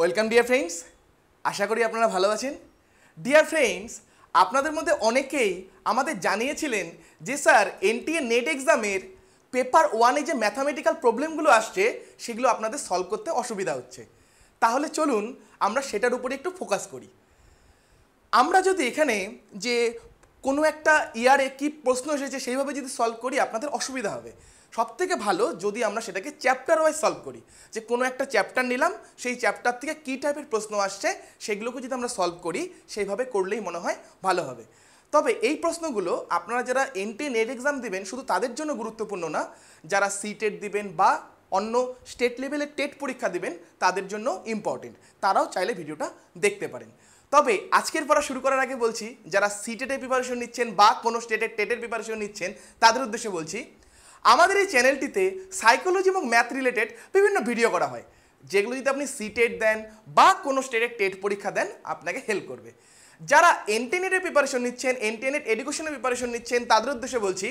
Welcome dear friends আশা করি আপনারা ভালো আছেন ডিয়ার ফ্রেন্ডস আপনাদের মধ্যে অনেকেই আমাদের জানিয়েছিলেন যে স্যার এনটিএ নেট এক্সামের পেপার ওয়ানে যে ম্যাথামেটিক্যাল প্রবলেমগুলো আসছে সেগুলো আপনাদের সলভ করতে অসুবিধা হচ্ছে তাহলে চলুন আমরা সেটার উপরে একটু ফোকাস করি আমরা যদি এখানে যে কোনো একটা ইয়ারে কি প্রশ্ন এসেছে সেইভাবে যদি সলভ করি আপনাদের অসুবিধা হবে সব থেকে ভালো যদি আমরা সেটাকে চ্যাপ্টার ওয়াইজ সলভ করি যে কোনো একটা চ্যাপ্টার নিলাম সেই চ্যাপ্টার থেকে কী টাইপের প্রশ্ন আসছে সেগুলোকে যদি আমরা সলভ করি সেইভাবে করলেই মনে হয় ভালো হবে তবে এই প্রশ্নগুলো আপনারা যারা এনটি নেট এক্সাম দিবেন শুধু তাদের জন্য গুরুত্বপূর্ণ না যারা সিটেট e দিবেন বা অন্য স্টেট লেভেলে টেট পরীক্ষা দিবেন তাদের জন্য ইম্পর্টেন্ট তারাও চাইলে ভিডিওটা দেখতে পারেন তবে আজকের পড়া শুরু করার আগে বলছি যারা সিটেটের e প্রিপারেশন নিচ্ছেন বা কোনো স্টেটের টেটের প্রিপারেশন নিচ্ছেন তাদের উদ্দেশ্যে বলছি আমাদের এই চ্যানেলটিতে সাইকোলজি এবং ম্যাথ রিলেটেড বিভিন্ন ভিডিও করা হয় যেগুলো যদি আপনি সি টেট e দেন বা কোনো স্টেটের টেট e পরীক্ষা দেন আপনাকে হেল্প করবে যারা e এনটেনেটের প্রিপারেশন নিচ্ছেন এনটেনেট এডুকেশনের প্রিপারেশন নিচ্ছেন তাদের উদ্দেশ্যে বলছি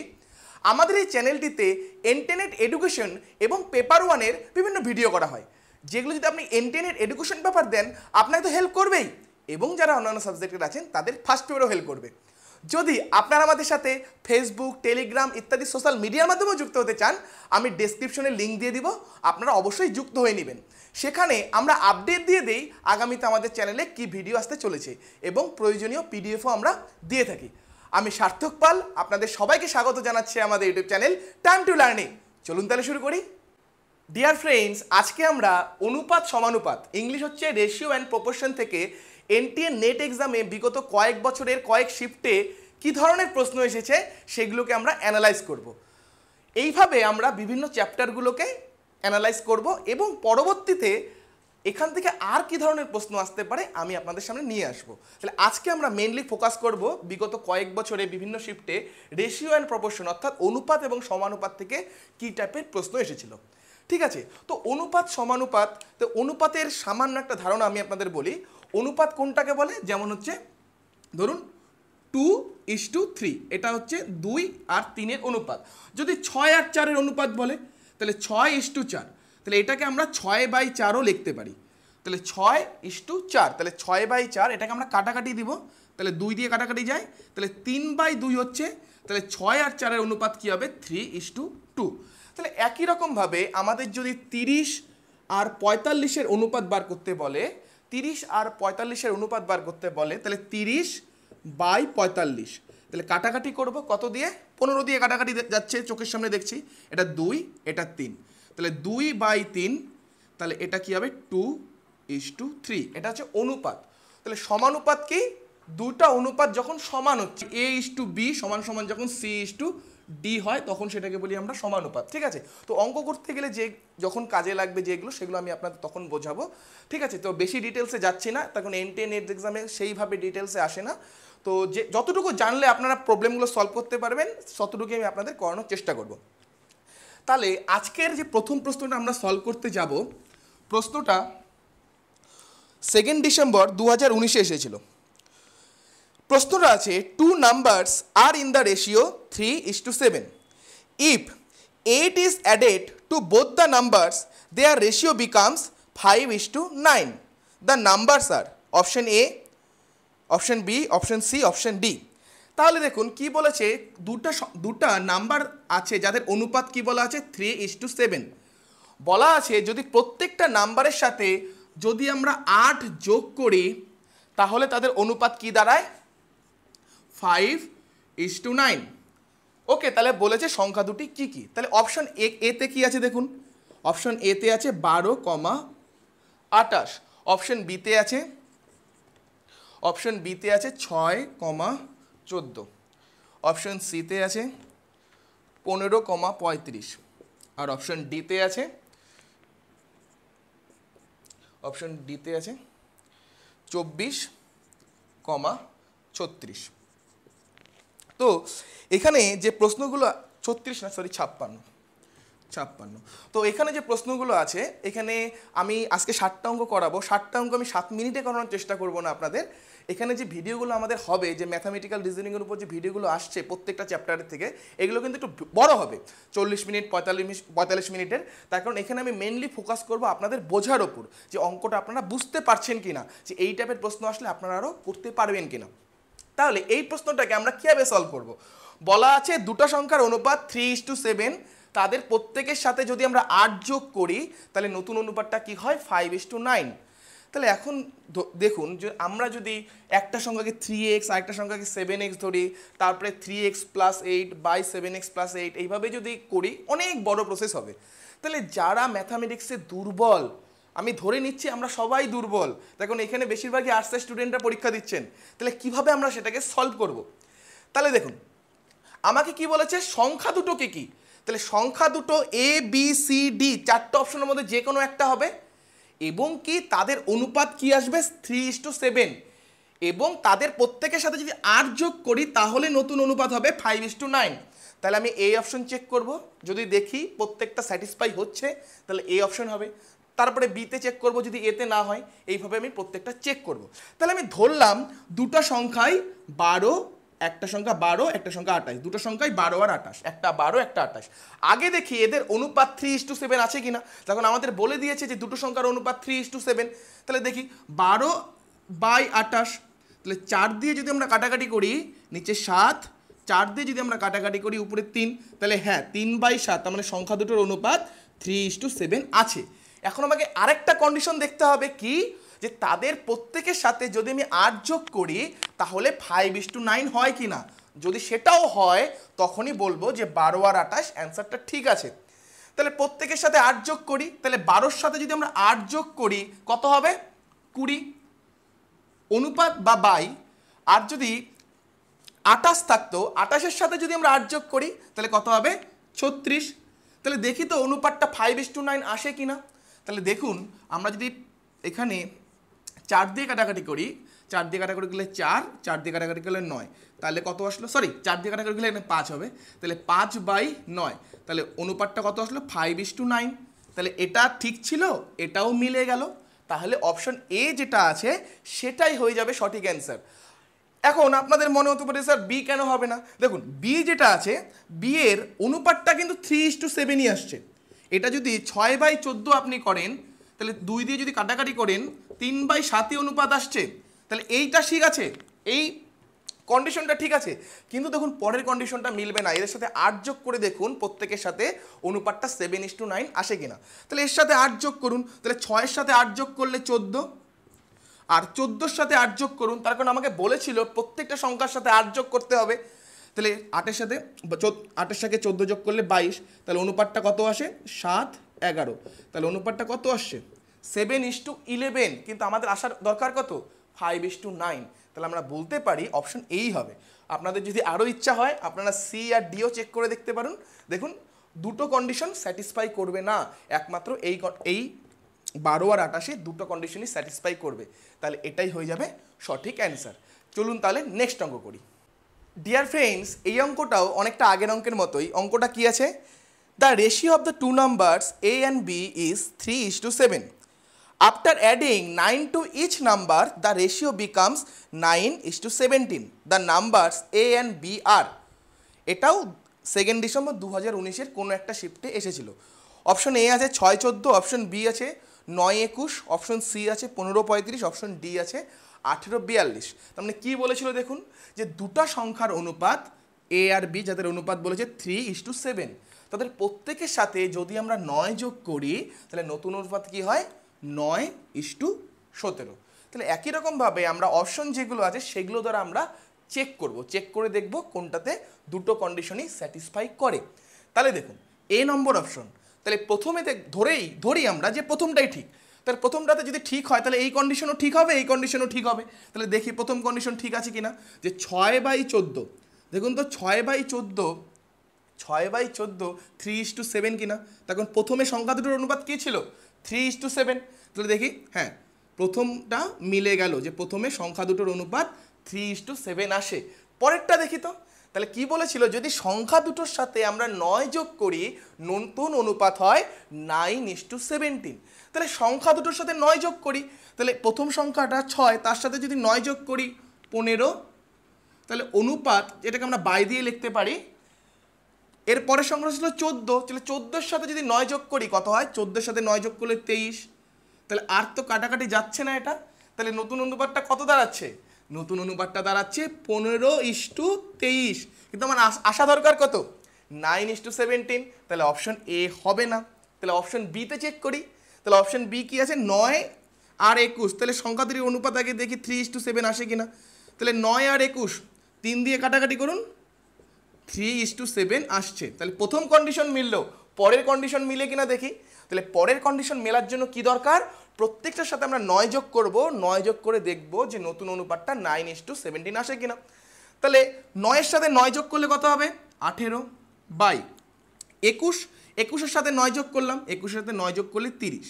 আমাদের এই চ্যানেলটিতে এন্টেনেট এডুকেশন এবং পেপার ওয়ানের বিভিন্ন ভিডিও করা হয় যেগুলো যদি আপনি এন্টেনেট এডুকেশন পেপার দেন আপনাকে তো হেল্প করবেই এবং যারা অন্যান্য সাবজেক্টের আছেন তাদের ফার্স্ট পেপারও হেল্প করবে যদি আপনারা আমাদের সাথে ফেসবুক টেলিগ্রাম ইত্যাদি সোশ্যাল মিডিয়ার মাধ্যমেও যুক্ত হতে চান আমি ডেসক্রিপশনে লিঙ্ক দিয়ে দিব আপনারা অবশ্যই যুক্ত হয়ে নেবেন সেখানে আমরা আপডেট দিয়ে দেই আগামীতে আমাদের চ্যানেলে কি ভিডিও আসতে চলেছে এবং প্রয়োজনীয় পিডিএফও আমরা দিয়ে থাকি আমি সার্থক পাল আপনাদের সবাইকে স্বাগত জানাচ্ছি আমাদের YouTube channel time to learning চলুন তাহলে শুরু করি ডিয়ার ফ্রেন্ডস আজকে আমরা অনুপাত সমানুপাত ইংলিশ হচ্ছে রেশিও অ্যান্ড প্রপোর্শন থেকে এনটিএ নেট এক্সামে বিগত কয়েক বছরের কয়েক শিফটে কি ধরনের প্রশ্ন এসেছে সেগুলোকে আমরা অ্যানালাইজ করব। এইভাবে আমরা বিভিন্ন চ্যাপ্টারগুলোকে অ্যানালাইজ করব এবং পরবর্তীতে এখান থেকে আর কি ধরনের প্রশ্ন আসতে পারে আমি আপনাদের সামনে নিয়ে আসব তাহলে আজকে আমরা মেনলি ফোকাস করব বিগত কয়েক বছরে বিভিন্ন শিফটে রেশিও অ্যান্ড প্রপোর্শন অর্থাৎ অনুপাত এবং সমানুপাত থেকে কী টাইপের প্রশ্ন এসেছিল ঠিক আছে তো অনুপাত সমানুপাত তো অনুপাতের সামান্য একটা ধারণা আমি আপনাদের বলি অনুপাত কোনটাকে বলে যেমন হচ্ছে ধরুন টু ইস টু থ্রি এটা হচ্ছে দুই আর তিনের অনুপাত যদি ছয় আর চারের অনুপাত বলে তাহলে ছয় ইস টু চার তাহলে এটাকে আমরা ছয় বাই চারও লিখতে পারি তাহলে ছয় ইস টু চার তাহলে ছয় বাই চার এটাকে আমরা কাটাকাটি দিব তাহলে দুই দিয়ে কাটাকাটি যায় তাহলে তিন বাই দুই হচ্ছে তাহলে ছয় আর চারের অনুপাত কী হবে থ্রি ইস টু টু তাহলে একই রকমভাবে আমাদের যদি তিরিশ আর পঁয়তাল্লিশের অনুপাত বার করতে বলে তিরিশ আর পঁয়তাল্লিশের অনুপাত বার করতে বলে তাহলে তিরিশ বাই পঁয়তাল্লিশ তাহলে কাটাকাটি করব কত দিয়ে পনেরো দিয়ে কাটাকাটি যাচ্ছে চোখের সামনে দেখছি এটা দুই এটা তিন তাহলে দুই বাই তিন তাহলে এটা কি হবে টু ইস টু থ্রি এটা হচ্ছে অনুপাত তাহলে সমানুপাত কি দুটা অনুপাত যখন সমান হচ্ছে এ ইস টু বি সমান সমান যখন সি ইস টু ডি হয় তখন সেটাকে বলি আমরা সমানুপাত ঠিক আছে তো অঙ্ক করতে গেলে যে যখন কাজে লাগবে যেগুলো সেগুলো আমি আপনাদের তখন বোঝাবো ঠিক আছে তো বেশি ডিটেলসে যাচ্ছি না তখন এন টেন এর এক্সামে সেইভাবে ডিটেলসে আসে না তো যে যতটুকু জানলে আপনারা প্রবলেমগুলো সলভ করতে পারবেন ততটুকুই আমি আপনাদের করানোর চেষ্টা করব তাহলে আজকের যে প্রথম প্রশ্নটা আমরা সলভ করতে যাব প্রশ্নটা সেকেন্ড ডিসেম্বর দু হাজার উনিশে এসেছিলো প্রশ্নটা আছে two numbers are in the ratio three is to seven if eight is added to both the numbers they are ratio becomes five is to nine the numbers are option A option B option C option D তাহলে দেখুন কি বলেছে দুটা দুটা number আছে যাদের অনুপাত কি বলা আছে থ্রি ইস টু সেভেন বলা আছে যদি প্রত্যেকটা নাম্বারের সাথে যদি আমরা আট যোগ করি তাহলে তাদের অনুপাত কি দাঁড়ায় five is to nine okay তাহলে বলেছে সংখ্যা দুটি কি কি তাহলে অপশন এ এতে কি আছে দেখুন অপশন এতে আছে বারো কমা আটাশ অপশন বিতে আছে অপশন বিতে আছে ছয় কমা চোদ্দো অপশন সিতে আছে পনেরো কমা পঁয়ত্রিশ আর অপশন ডিতে আছে অপশন ডিতে আছে চব্বিশ কমা ছত্রিশ তো এখানে যে প্রশ্নগুলো ছত্রিশ না সরি ছাপ্পান্ন ছাপ্পান্ন তো এখানে যে প্রশ্নগুলো আছে এখানে আমি আজকে ষাটটা অঙ্ক করাবো ষাটটা অঙ্ক আমি সাত মিনিটে করানোর চেষ্টা করবো না আপনাদের এখানে যে ভিডিওগুলো আমাদের হবে যে ম্যাথামেটিক্যাল রিজনিংয়ের উপর যে ভিডিওগুলো আসছে প্রত্যেকটা চ্যাপ্টারের থেকে এগুলো কিন্তু একটু বড় হবে চল্লিশ মিনিট পঁয়তাল্লিশ পঁয়তাল্লিশ মিনিটের তার কারণ এখানে আমি মেনলি ফোকাস করব আপনাদের বোঝার ওপর যে অঙ্কটা আপনারা বুঝতে পারছেন কি না যে এই টাইপের প্রশ্ন আসলে আপনারা আরও করতে পারবেন কি না তাহলে এই প্রশ্নটাকে আমরা কীভাবে সলভ করব বলা আছে দুটো সংখ্যার অনুপাত থ্রি ইস টু সেভেন তাদের প্রত্যেকের সাথে যদি আমরা আট যোগ করি তাহলে নতুন অনুপাতটা কি হয় ফাইভ ইস টু নাইন তাহলে এখন দেখুন যে আমরা যদি একটা সংখ্যাকে থ্রি এক্স আরেকটা সংখ্যাকে সেভেন এক্স ধরি তারপরে three X plus eight by seven x plus eight এইভাবে যদি করি অনেক বড় প্রসেস হবে তাহলে যারা ম্যাথামেটিক্সে দুর্বল আমি ধরে নিচ্ছি আমরা সবাই দুর্বল দেখুন এখানে বেশিরভাগই আর্টসের স্টুডেন্টরা পরীক্ষা দিচ্ছেন তাহলে কিভাবে আমরা সেটাকে সলভ করব। তাহলে দেখুন আমাকে কি বলেছে সংখ্যা দুটো দুটোকে কি তাহলে সংখ্যা দুটো এ বি সি ডি চারটে অপশনের মধ্যে যে কোনো একটা হবে এবং কি তাদের অনুপাত কি আসবে থ্রি ইস টু সেভেন এবং তাদের প্রত্যেকের সাথে যদি আট যোগ করি তাহলে নতুন অনুপাত হবে ফাইভ ইস টু নাইন তাহলে আমি এই অপশন চেক করব যদি দেখি প্রত্যেকটা স্যাটিসফাই হচ্ছে তাহলে এই অপশন হবে তারপরে বিতে চেক করব যদি এতে না হয় এইভাবে আমি প্রত্যেকটা চেক করব। তাহলে আমি ধরলাম দুটো সংখ্যাই বারো একটা সংখ্যা বারো একটা সংখ্যা আঠাশ দুটো সংখ্যায় বারো আর আঠাশ একটা বারো একটা আঠাশ আগে দেখি এদের অনুপাত থ্রি ইস টু সেভেন আছে কি না তখন আমাদের বলে দিয়েছে যে দুটো সংখ্যার অনুপাত থ্রি ইস টু সেভেন তাহলে দেখি বারো বাই আঠাশ তাহলে চার দিয়ে যদি আমরা কাটাকাটি করি নিচে সাত চার দিয়ে যদি আমরা কাটাকাটি করি উপরে তিন তাহলে হ্যাঁ তিন বাই সাত তার মানে সংখ্যা দুটোর অনুপাত থ্রি ইস টু সেভেন আছে এখন আমাকে আরেকটা কন্ডিশন দেখতে হবে কি যে তাদের প্রত্যেকের সাথে যদি আমি আট যোগ করি তাহলে ফাইভ ইস টু নাইন হয় কি না যদি সেটাও হয় তখনই বলবো যে বারো আর আঠাশ অ্যান্সারটা ঠিক আছে তাহলে প্রত্যেকের সাথে আট যোগ করি তাহলে বারোর সাথে যদি আমরা আট যোগ করি কত হবে কুড়ি অনুপাত বা বাই আর যদি আটাশ থাকতো আটাশের সাথে যদি আমরা আট যোগ করি তাহলে কত হবে ছত্রিশ তাহলে দেখি তো অনুপাতটা ফাইভ ইস টু নাইন আসে কি না তাহলে দেখুন আমরা যদি এখানে চার দিয়ে কাটাকাটি করি চার দিয়ে কাটাকাটি করলে চার চার দিয়ে কাটাকাটি করলে নয় তাহলে কত আসলো সরি চার দিয়ে কাটাকাটি করলে এখানে পাঁচ হবে তাহলে পাঁচ বাই নয় তাহলে অনুপাতটা কত আসলো ফাইভ ইস টু নাইন তাহলে এটা ঠিক ছিল এটাও মিলে গেল তাহলে অপশন এ যেটা আছে সেটাই হয়ে যাবে সঠিক অ্যান্সার এখন আপনাদের মনে হতে পারে স্যার বি কেন হবে না দেখুন বি যেটা আছে বি এর অনুপাতটা কিন্তু থ্রি ইস টু সেভেনই আসছে এটা যদি ছয় বাই চোদ্দো আপনি করেন তাহলে দুই দিয়ে যদি কাটাকাটি করেন তিন বাই সাতই অনুপাত আসছে তাহলে এইটা ঠিক আছে এই কন্ডিশনটা ঠিক আছে কিন্তু দেখুন পরের কন্ডিশনটা মিলবে না এদের সাথে আট যোগ করে দেখুন প্রত্যেকের সাথে অনুপাতটা সেভেন ইস টু নাইন আসে কিনা তাহলে এর সাথে আট যোগ করুন তাহলে ছয়ের সাথে আট যোগ করলে চোদ্দ আর চোদ্দোর সাথে আট যোগ করুন তার কারণ আমাকে বলেছিল প্রত্যেকটা সংখ্যার সাথে আট যোগ করতে হবে তাহলে আটের সাথে আটের সাথে চোদ্দো যোগ করলে বাইশ তাহলে অনুপাতটা কত আসে সাত এগারো তাহলে অনুপাতটা কত আসছে সেভেন ইস টু ইলেভেন কিন্তু আমাদের আসার দরকার কত ফাইভ ইস টু নাইন তাহলে আমরা বলতে পারি অপশন এই হবে আপনাদের যদি আরও ইচ্ছা হয় আপনারা সি আর ডিও চেক করে দেখতে পারেন দেখুন দুটো কন্ডিশন স্যাটিসফাই করবে না একমাত্র এই এই বারো আর আটাশে দুটো কন্ডিশনই স্যাটিসফাই করবে তাহলে এটাই হয়ে যাবে সঠিক অ্যান্সার চলুন তাহলে নেক্সট অঙ্ক করি ডিয়ার ফ্রেন্ডস এই অঙ্কটাও অনেকটা আগের অঙ্কের মতোই অঙ্কটা কি আছে the ratio of the two numbers A and B is three is to seven after adding nine to each number the ratio becomes nine is to seventeen the numbers A and B are এটাও second December দু হাজার উনিশের কোনো একটা শিফটে এসেছিল option A আছে ছয় চোদ্দো অপশন বি আছে নয় একুশ অপশন সি আছে পনেরো পঁয়ত্রিশ অপশন ডি আছে আঠেরো বিয়াল্লিশ তার মানে কী বলেছিল দেখুন যে দুটা সংখ্যার অনুপাত এ আর বি যাদের অনুপাত বলেছে থ্রি ইস টু সেভেন তাদের প্রত্যেকের সাথে যদি আমরা নয় যোগ করি তাহলে নতুন অনুপাত কী হয় নয় ইস টু সতেরো তাহলে একই রকমভাবে আমরা অপশন যেগুলো আছে সেগুলো দ্বারা আমরা চেক করব চেক করে দেখব কোনটাতে দুটো কন্ডিশনই স্যাটিসফাই করে তাহলে দেখুন এ নম্বর অপশন তাহলে প্রথমে ধরেই ধরি আমরা যে প্রথমটাই ঠিক তাহলে প্রথম রাতে যদি ঠিক হয় তাহলে এই কন্ডিশনও ঠিক হবে এই কন্ডিশনও ঠিক হবে তাহলে দেখি প্রথম কন্ডিশন ঠিক আছে কি না যে ছয় বাই চোদ্দো দেখুন তো ছয় বাই চোদ্দো ছয় বাই চোদ্দো থ্রি ইস টু সেভেন কি না তখন প্রথমে সংখ্যা দুটোর অনুপাত কী ছিল থ্রি ইস টু সেভেন তাহলে দেখি হ্যাঁ প্রথমটা মিলে গেল যে প্রথমে সংখ্যা দুটোর অনুপাত থ্রি ইস টু সেভেন আসে পরেরটা দেখি তো তাহলে কি বলেছিল যদি সংখ্যা দুটোর সাথে আমরা নয় যোগ করি নতুন অনুপাত হয় নাইন ইস টু সেভেন্টিন তাহলে সংখ্যা দুটোর সাথে নয় যোগ করি তাহলে প্রথম সংখ্যাটা ছয় তার সাথে যদি নয় যোগ করি পনেরো তাহলে অনুপাত এটাকে আমরা বাই দিয়ে লিখতে পারি এর পরের সংখ্যা ছিল চোদ্দো তাহলে চোদ্দোর সাথে যদি নয় যোগ করি কত হয় চোদ্দোর সাথে নয় যোগ করলে তেইশ তাহলে আর তো কাটাকাটি যাচ্ছে না এটা তাহলে নতুন অনুপাতটা কত দাঁড়াচ্ছে নতুন অনুপাতটা দাঁড়াচ্ছে পনেরো ইস টু তেইশ কিন্তু আমার আসা দরকার কত নাইন ইস টু সেভেন্টিন তাহলে অপশন এ হবে না তাহলে অপশন বিতে চেক করি তাহলে অপশন বি কী আছে নয় আর একুশ তাহলে সংখ্যা দুটির অনুপাত আগে দেখি থ্রি ইস টু সেভেন আসে কিনা তাহলে নয় আর একুশ তিন দিয়ে কাটাকাটি করুন থ্রি ইস টু সেভেন আসছে তাহলে প্রথম কন্ডিশন মিললো পরের কন্ডিশন মিলে কিনা দেখি তাহলে পরের কন্ডিশন মেলার জন্য কি দরকার প্রত্যেকটার সাথে আমরা নয় যোগ করব নয় যোগ করে দেখব যে নতুন অনুপাতটা নাইন ইস টু সেভেন্টিন আসে কিনা তাহলে নয়ের সাথে নয় যোগ করলে কত হবে আঠেরো বাই একুশ একুশের সাথে নয় যোগ করলাম একুশের সাথে নয় যোগ করলে তিরিশ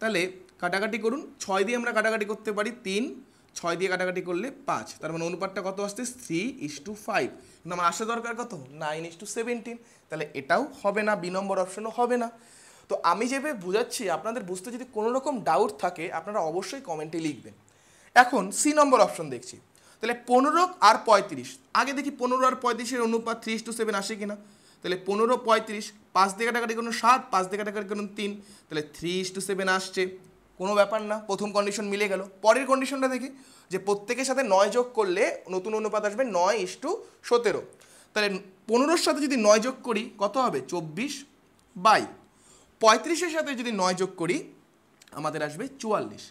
তাহলে কাটাকাটি করুন ছয় দিয়ে আমরা কাটাকাটি করতে পারি তিন ছয় দিয়ে কাটাকাটি করলে পাঁচ তার মানে অনুপাতটা কত আসছে থ্রি ইস টু ফাইভ কিন্তু আমার আসা দরকার কত নাইন ইস টু সেভেন্টিন তাহলে এটাও হবে না বি নম্বর অপশনও হবে না তো আমি যেভাবে বোঝাচ্ছি আপনাদের বুঝতে যদি কোনো রকম ডাউট থাকে আপনারা অবশ্যই কমেন্টে লিখবেন এখন সি নম্বর অপশন দেখছি তাহলে পনেরো আর পঁয়ত্রিশ আগে দেখি পনেরো আর পঁয়ত্রিশের অনুপাত থ্রি টু সেভেন আসে কিনা তাহলে পনেরো পঁয়ত্রিশ পাঁচ দিকে টাকাটি কোনো সাত পাঁচ দিকে টাকাটি কোনো তিন তাহলে থ্রি টু সেভেন আসছে কোনো ব্যাপার না প্রথম কন্ডিশন মিলে গেল পরের কন্ডিশনটা দেখি যে প্রত্যেকের সাথে নয় যোগ করলে নতুন অনুপাত আসবে নয় টু সতেরো তাহলে পনেরোর সাথে যদি নয় যোগ করি কত হবে চব্বিশ বাই পঁয়ত্রিশের সাথে যদি নয় যোগ করি আমাদের আসবে চুয়াল্লিশ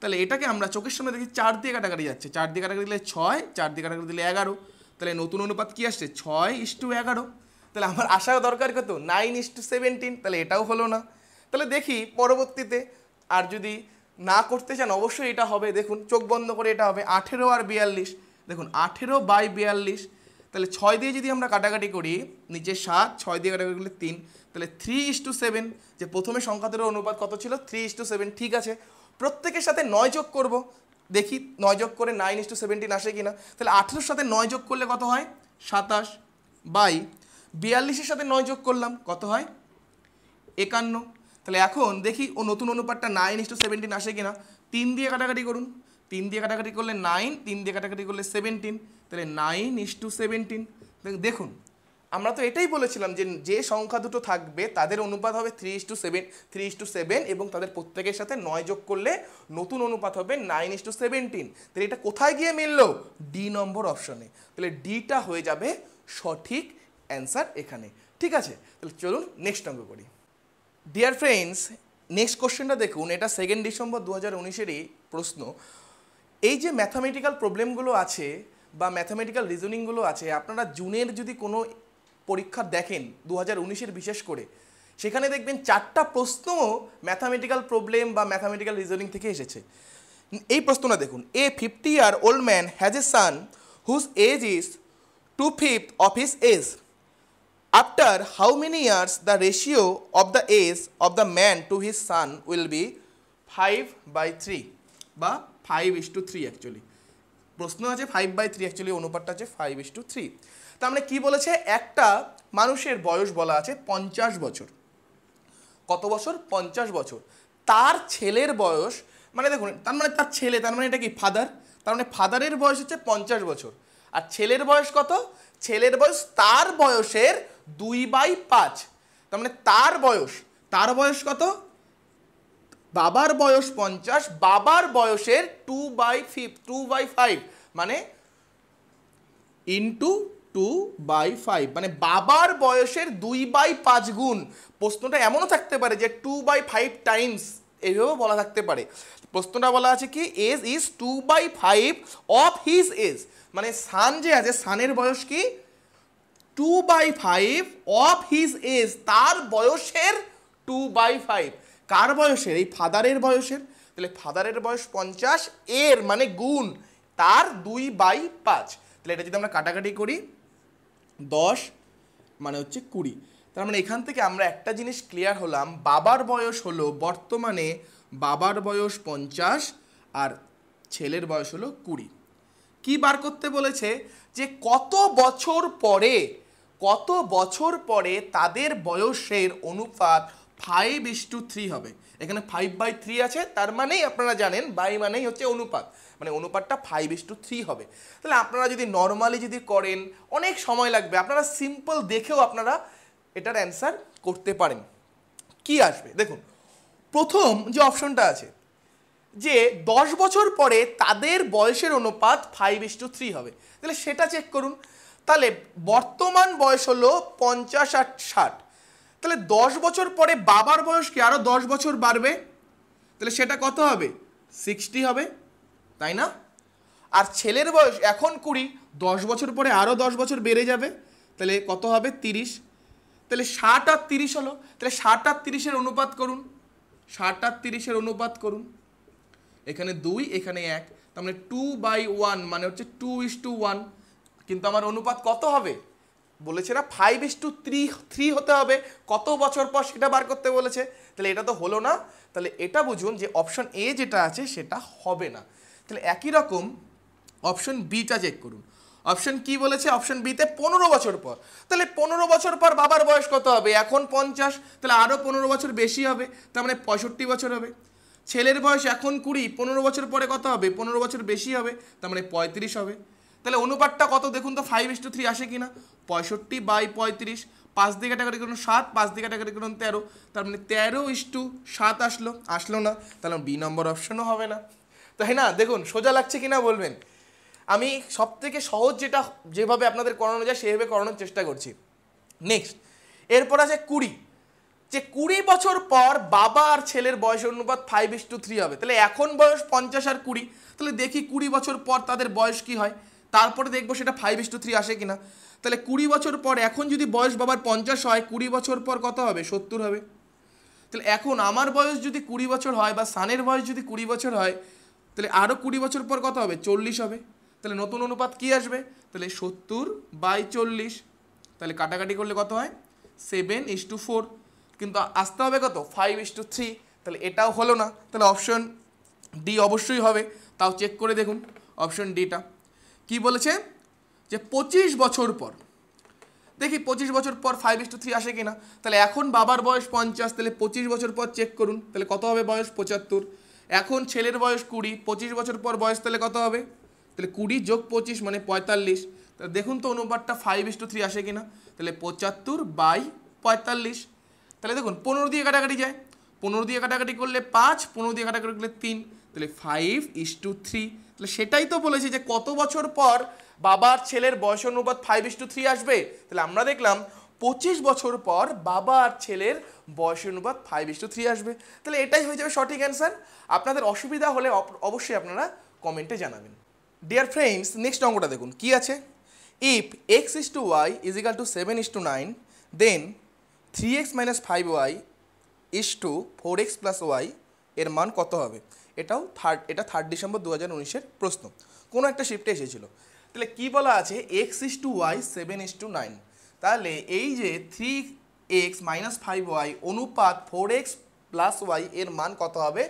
তাহলে এটাকে আমরা চোখের সামনে দেখি চার দিয়ে কাটাকাটি যাচ্ছে চার দিয়ে কাটাকাটি দিলে ছয় চার দিয়ে কাটাকাটি দিলে এগারো তাহলে নতুন অনুপাত কী আসছে ছয় ইস টু এগারো তাহলে আমার আশা দরকার কত নাইন ইস টু সেভেন্টিন তাহলে এটাও হলো না তাহলে দেখি পরবর্তীতে আর যদি না করতে চান অবশ্যই এটা হবে দেখুন চোখ বন্ধ করে এটা হবে আঠেরো আর বিয়াল্লিশ দেখুন আঠেরো বাই বিয়াল্লিশ তাহলে ছয় দিয়ে যদি আমরা কাটাকাটি করি নিচে সাত ছয় দিয়ে কাটাকাটি করলে তিন তাহলে থ্রি ইস টু সেভেন যে প্রথমে সংখ্যাতের অনুপাত কত ছিল থ্রি ইস টু সেভেন ঠিক আছে প্রত্যেকের সাথে নয় যোগ করব দেখি নয় যোগ করে নাইন ইস টু সেভেন্টিন আসে কি না তাহলে আঠেরোর সাথে নয় যোগ করলে কত হয় সাতাশ বাই বিয়াল্লিশের সাথে নয় যোগ করলাম কত হয় একান্ন তাহলে এখন দেখি ও নতুন অনুপাতটা নাইন ইস টু সেভেন্টিন আসে কিনা তিন দিয়ে কাটাকাটি করুন তিন দিয়ে কাটাকাটি করলে নাইন তিন দিয়ে কাটাকাটি করলে সেভেন্টিন তাহলে নাইন ইস টু সেভেন্টিন দেখুন আমরা তো এটাই বলেছিলাম যে যে সংখ্যা দুটো থাকবে তাদের অনুপাত হবে three is to seven three is to seven এবং তাদের প্রত্যেকের সাথে নয় যোগ করলে নতুন অনুপাত হবে নাইন ইস টু সেভেন্টিন তাহলে এটা কোথায় গিয়ে মিলল ডি নম্বর অপশনে তাহলে ডিটা হয়ে যাবে সঠিক অ্যান্সার এখানে ঠিক আছে তাহলে চলুন নেক্সট অঙ্ক করি ডিয়ার ফ্রেন্ডস নেক্সট কোশ্চেনটা দেখুন এটা সেকেন্ড ডিসেম্বর দু হাজার উনিশেরই প্রশ্ন এই যে ম্যাথামেটিক্যাল প্রবলেমগুলো আছে বা ম্যাথামেটিক্যাল রিজনিংগুলো আছে আপনারা জুনের যদি কোনো পরীক্ষা দেখেন দু হাজার বিশেষ করে সেখানে দেখবেন চারটা প্রশ্ন ম্যাথামেটিক্যাল প্রবলেম বা ম্যাথামেটিক্যাল রিজনিং থেকে এসেছে এই প্রশ্নটা দেখুন a fifty year old man has a son whose age is two fifth of his age after how many years the ratio of the age of the man to his son will be five by three বা five is to three actually প্রশ্ন আছে five by three actually অনুপাতটা আছে five is to three তার মানে কী বলেছে একটা মানুষের বয়স বলা আছে পঞ্চাশ বছর কত বছর পঞ্চাশ বছর তার ছেলের বয়স মানে দেখুন তার মানে তার ছেলে তার মানে এটা কি ফাদার তার মানে ফাদারের বয়স হচ্ছে পঞ্চাশ বছর আর ছেলের বয়স কত ছেলের বয়স তার বয়সের দুই বাই পাঁচ তার মানে তার বয়স তার বয়স কত বাবার বয়স পঞ্চাশ বাবার বয়সের two by five two by five মানে ইন্টু টু বাই ফাইভ মানে বাবার বয়সের দুই বাই পাঁচ গুণ প্রশ্নটা এমনও থাকতে পারে যে টু বাই ফাইভ টাইমস এভাবেও বলা থাকতে পারে প্রশ্নটা বলা আছে কি age is two by five of his age মানে সান যে আছে সানের বয়স কি two by five of his age তার বয়সের টু বাই ফাইভ কার বয়সের এই ফাদারের বয়সের তাহলে ফাদারের বয়স পঞ্চাশ এর মানে গুণ তার দুই বাই পাঁচ তাহলে এটা যদি আমরা কাটাকাটি করি দশ মানে হচ্ছে কুড়ি তার মানে এখান থেকে আমরা একটা জিনিস ক্লিয়ার হলাম বাবার বয়স হলো বর্তমানে বাবার বয়স পঞ্চাশ আর ছেলের বয়স হলো কুড়ি কি বার করতে বলেছে যে কত বছর পরে কত বছর পরে তাদের বয়সের অনুপাত ফাইভ ইস টু থ্রি হবে এখানে ফাইভ বাই থ্রি আছে তার মানেই আপনারা জানেন বাই মানেই হচ্ছে অনুপাত মানে অনুপাতটা ফাইভ ইস টু থ্রি হবে তাহলে আপনারা যদি নর্মালি যদি করেন অনেক সময় লাগবে আপনারা সিম্পল দেখেও আপনারা এটার অ্যান্সার করতে পারেন কি আসবে দেখুন প্রথম যে অপশনটা আছে যে দশ বছর পরে তাদের বয়সের অনুপাত ফাইভ ইস টু থ্রি হবে তাহলে সেটা চেক করুন তাহলে বর্তমান বয়স হলো পঞ্চাশ আট ষাট তাহলে দশ বছর পরে বাবার বয়স কি আরও দশ বছর বাড়বে তাহলে সেটা কত হবে সিক্সটি হবে তাই না আর ছেলের বয়স এখন কুড়ি দশ বছর পরে আরও দশ বছর বেড়ে যাবে তাহলে কত হবে তিরিশ তাহলে ষাট আর তিরিশ হলো তাহলে ষাট আর তিরিশের অনুপাত করুন ষাট আর তিরিশের অনুপাত করুন এখানে দুই এখানে এক তার মানে টু বাই ওয়ান মানে হচ্ছে টু ইস টু ওয়ান কিন্তু আমার অনুপাত কত হবে বলেছে না five is to three three হতে হবে কত বছর পর সেটা বার করতে বলেছে তাহলে এটা তো হলো না তাহলে এটা বুঝুন যে অপশন এ যেটা আছে সেটা হবে না তাহলে একই রকম অপশন বিটা চেক করুন অপশন কি বলেছে অপশন বিতে পনেরো বছর পর তাহলে পনেরো বছর পর বাবার বয়স কত হবে এখন পঞ্চাশ তাহলে আরও পনেরো বছর বেশি হবে তার মানে পঁয়ষট্টি বছর হবে ছেলের বয়স এখন কুড়ি পনেরো বছর পরে কত হবে পনেরো বছর বেশি হবে তার মানে পঁয়ত্রিশ হবে তাহলে অনুপাতটা কত দেখুন তো ফাইভ ইস টু থ্রি আসে কিনা পঁয়ষট্টি বাই পঁয়ত্রিশ পাঁচ দিকে ক্যাটাগরি করুন সাত পাঁচ দিকে ক্যাটাগরি করুন তেরো তার মানে তেরো ইস টু সাত আসলো আসলো না তাহলে বি নম্বর অপশনও হবে না তাই না দেখুন সোজা লাগছে কিনা বলবেন আমি সব থেকে সহজ যেটা যেভাবে আপনাদের করানো যায় সেভাবে করানোর চেষ্টা করছি নেক্সট এরপর আছে কুড়ি যে কুড়ি বছর পর বাবা আর ছেলের বয়স অনুপাত ফাইভ ইস টু থ্রি হবে তাহলে এখন বয়স পঞ্চাশ আর কুড়ি তাহলে দেখি কুড়ি বছর পর তাদের বয়স কি হয় তারপরে দেখবো সেটা ফাইভ ইস টু থ্রি আসে কিনা তাহলে কুড়ি বছর পর এখন যদি বয়স বাবার পঞ্চাশ হয় কুড়ি বছর পর কত হবে সত্তর হবে তাহলে এখন আমার বয়স যদি কুড়ি বছর হয় বা সানের বয়স যদি কুড়ি বছর হয় তাহলে আরও কুড়ি বছর পর কত হবে চল্লিশ হবে তাহলে নতুন অনুপাত কি আসবে তাহলে সত্তর বাই চল্লিশ তাহলে কাটাকাটি করলে কত হয় সেভেন ইস টু ফোর কিন্তু আসতে হবে কত ফাইভ ইস টু থ্রি তাহলে এটাও হলো না তাহলে অপশন ডি অবশ্যই হবে তাও চেক করে দেখুন অপশন ডিটা কি বলেছে যে পঁচিশ বছর পর দেখি পঁচিশ বছর পর ফাইভ ইস টু থ্রি আসে কিনা তাহলে এখন বাবার বয়স পঞ্চাশ তাহলে পঁচিশ বছর পর চেক করুন তাহলে কত হবে বয়স পঁচাত্তর এখন ছেলের বয়স কুড়ি পঁচিশ বছর পর বয়স তাহলে কত হবে তাহলে কুড়ি যোগ পঁচিশ মানে পঁয়তাল্লিশ তাহলে দেখুন তো অনুপাতটা ফাইভ ইস টু থ্রি আসে কিনা তাহলে পঁচাত্তর বাই পঁয়তাল্লিশ তাহলে দেখুন পনেরো দিয়ে কাটাকাটি যায় পনেরো দিয়ে কাটাকাটি করলে পাঁচ পনেরো দিয়ে কাটাকাটি করলে তিন তাহলে ফাইভ ইস টু থ্রি তাহলে সেটাই তো বলেছি যে কত বছর পর বাবার ছেলের বয়স অনুপাত ফাইভ ইস টু থ্রি আসবে তাহলে আমরা দেখলাম পঁচিশ বছর পর বাবা আর ছেলের বয়স অনুপাত ফাইভ ইস টু থ্রি আসবে তাহলে এটাই হয়ে যাবে সঠিক অ্যান্সার আপনাদের অসুবিধা হলে অবশ্যই আপনারা কমেন্টে জানাবেন ডিয়ার ফ্রেন্ডস নেক্সট অঙ্কটা দেখুন কি আছে if X is to Y is equal to seven is to nine then three X minus five Y is to four X plus Y এর মান কত হবে এটাও থার্ড এটা থার্ড ডিসেম্বর দু হাজার উনিশের প্রশ্ন কোনো একটা শিফটে এসেছিল তাহলে কি বলা আছে X is to Y seven is to nine তাহলে এই যে three X minus five Y অনুপাত ফোর এক্স প্লাস ওয়াই এর মান কত হবে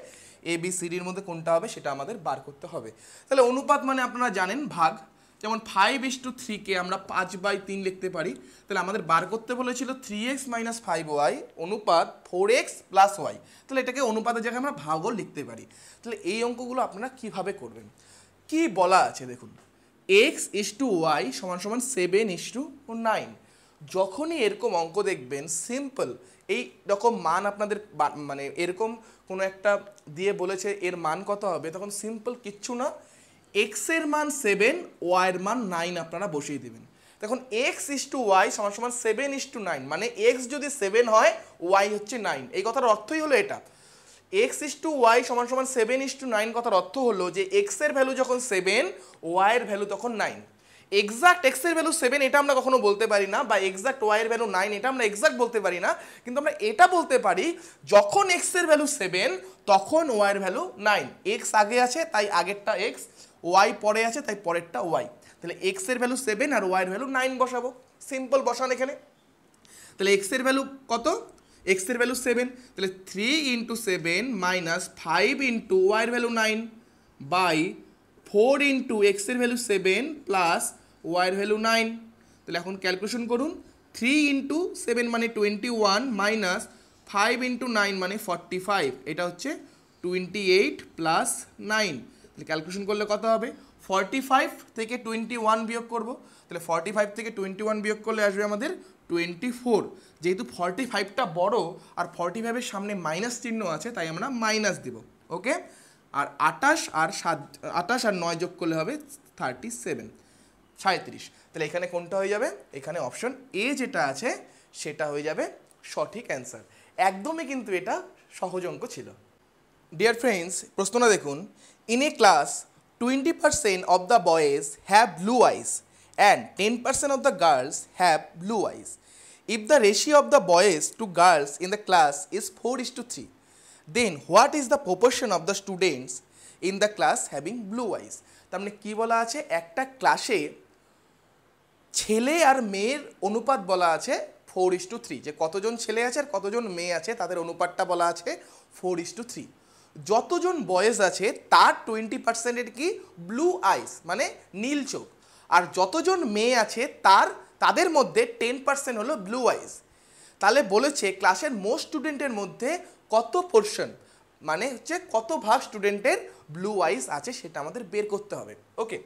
এ বি সিডির মধ্যে কোনটা হবে সেটা আমাদের বার করতে হবে তাহলে অনুপাত মানে আপনারা জানেন ভাগ যেমন ফাইভ ইস টু থ্রিকে আমরা পাঁচ বাই তিন লিখতে পারি তাহলে আমাদের বার করতে বলেছিল three X minus five Y অনুপাত ফোর এক্স প্লাস ওয়াই তাহলে এটাকে অনুপাতের জায়গায় আমরা ভাগও লিখতে পারি তাহলে এই অঙ্কগুলো আপনারা কীভাবে করবেন কি বলা আছে দেখুন এক্স ইস টু ওয়াই সমান সমান সেভেন ইস টু নাইন যখনই এরকম অঙ্ক দেখবেন সিম্পল এই রকম মান আপনাদের মানে এরকম কোনো একটা দিয়ে বলেছে এর মান কত হবে তখন সিম্পল কিচ্ছু না এক্সের মান সেভেন ওয়াইয়ের মান নাইন আপনারা বসিয়ে দেবেন দেখুন এক্স ইস টু ওয়াই সমান সমান সেভেন ইস টু নাইন মানে এক্স যদি সেভেন হয় ওয়াই হচ্ছে নাইন এই কথার অর্থই হলো এটা এক্স ইস টু ওয়াই সমান সমান সেভেন ইস টু নাইন কথার অর্থ হলো যে এক্সের ভ্যালু যখন সেভেন ওয়াইয়ের ভ্যালু তখন নাইন এক্সাক্ট এক্সের ভ্যালু সেভেন এটা আমরা কখনো বলতে পারি না বা এক্সাক্ট ওয়াইয়ের ভ্যালু নাইন এটা আমরা এক্সাক্ট বলতে পারি না কিন্তু আমরা এটা বলতে পারি যখন এক্সের ভ্যালু সেভেন তখন ওয়াইয়ের ভ্যালু নাইন এক্স আগে আছে তাই আগেরটা এক্স ওয়াই পরে আছে তাই পরেরটা ওয়াই তাহলে এক্সের ভ্যালু সেভেন আর ওয়াইয়ের ভ্যালু নাইন বসাবো সিম্পল বসান এখানে তাহলে এক্সের ভ্যালু কত এক্সের ভ্যালু সেভেন তাহলে three into seven minus five into ওয়াইয়ের value nine by four into এক্সের ভ্যালু সেভেন প্লাস ওয়াইয়ের ভ্যালু নাইন তাহলে এখন ক্যালকুলেশন করুন থ্রি ইন্টু সেভেন মানে twenty one minus five into nine মানে ফর্টি ফাইভ এটা হচ্ছে টোয়েন্টি এইট প্লাস নাইন তাহলে ক্যালকুলেশন করলে কত হবে ফর্টি ফাইভ থেকে টোয়েন্টি ওয়ান বিয়োগ করবো তাহলে ফর্টি ফাইভ থেকে টোয়েন্টি ওয়ান বিয়োগ করলে আসবে আমাদের টোয়েন্টি ফোর যেহেতু ফর্টি ফাইভটা বড়ো আর ফর্টি ফাইভের সামনে মাইনাস চিহ্ন আছে তাই আমরা মাইনাস দিব ওকে আর আটাশ আর সাত আটাশ আর নয় যোগ করলে হবে থার্টি সেভেন সাঁত্রিশ তাহলে এখানে কোনটা হয়ে যাবে এখানে অপশন এ যেটা আছে সেটা হয়ে যাবে সঠিক অ্যান্সার একদমই কিন্তু এটা সহজ অঙ্ক ছিল ডিয়ার ফ্রেন্ডস প্রশ্নটা দেখুন in a class twenty percent of the boys have blue eyes and ten percent of the girls have blue eyes if the ratio of the boys to girls in the class is four is to three then what is the proportion of the students in the class having blue eyes? তার মানে কী বলা আছে একটা ক্লাসে ছেলে আর মেয়ের অনুপাত বলা আছে ফোর ইস টু থ্রি যে কতজন ছেলে আছে আর কতজন মেয়ে আছে তাদের অনুপাতটা বলা আছে ফোর ইস টু থ্রি যতজন বয়েস আছে তার টোয়েন্টি পার্সেন্টের কি ব্লু আইস মানে নীল চোখ আর যতজন মেয়ে আছে তার তাদের মধ্যে টেন পার্সেন্ট হলো ব্লু আইস তাহলে বলেছে ক্লাসের মোস্ট স্টুডেন্টের মধ্যে কত পোর্শন মানে হচ্ছে কত ভাগ স্টুডেন্টের ব্লু আইস আছে সেটা আমাদের বের করতে হবে ওকে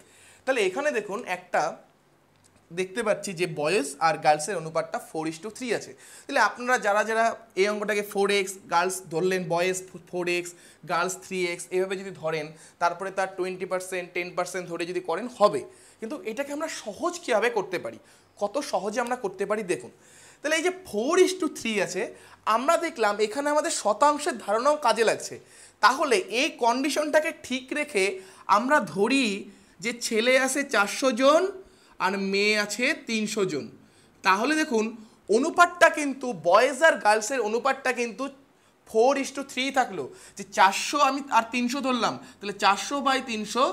তাহলে এখানে দেখুন একটা দেখতে পাচ্ছি যে বয়েজ আর গার্লসের অনুপাতটা ফোর ইস টু থ্রি আছে তাহলে আপনারা যারা যারা এই অঙ্কটাকে ফোর এক্স গার্লস ধরলেন boys four X girls three X এভাবে যদি ধরেন তারপরে তার টোয়েন্টি পার্সেন্ট টেন পার্সেন্ট ধরে যদি করেন হবে কিন্তু এটাকে আমরা সহজ কীভাবে করতে পারি কত সহজে আমরা করতে পারি দেখুন তাহলে এই যে ফোর ইস টু থ্রি আছে আমরা দেখলাম এখানে আমাদের শতাংশের ধারণাও কাজে লাগছে তাহলে এই কন্ডিশনটাকে ঠিক রেখে আমরা ধরি যে ছেলে আছে চারশো জন আর মেয়ে আছে তিনশো জন তাহলে দেখুন অনুপাতটা কিন্তু বয়েজ আর গার্লসের অনুপাতটা কিন্তু ফোর ইস টু থ্রি থাকলো যে চারশো আমি আর তিনশো ধরলাম তাহলে চারশো বাই তিনশো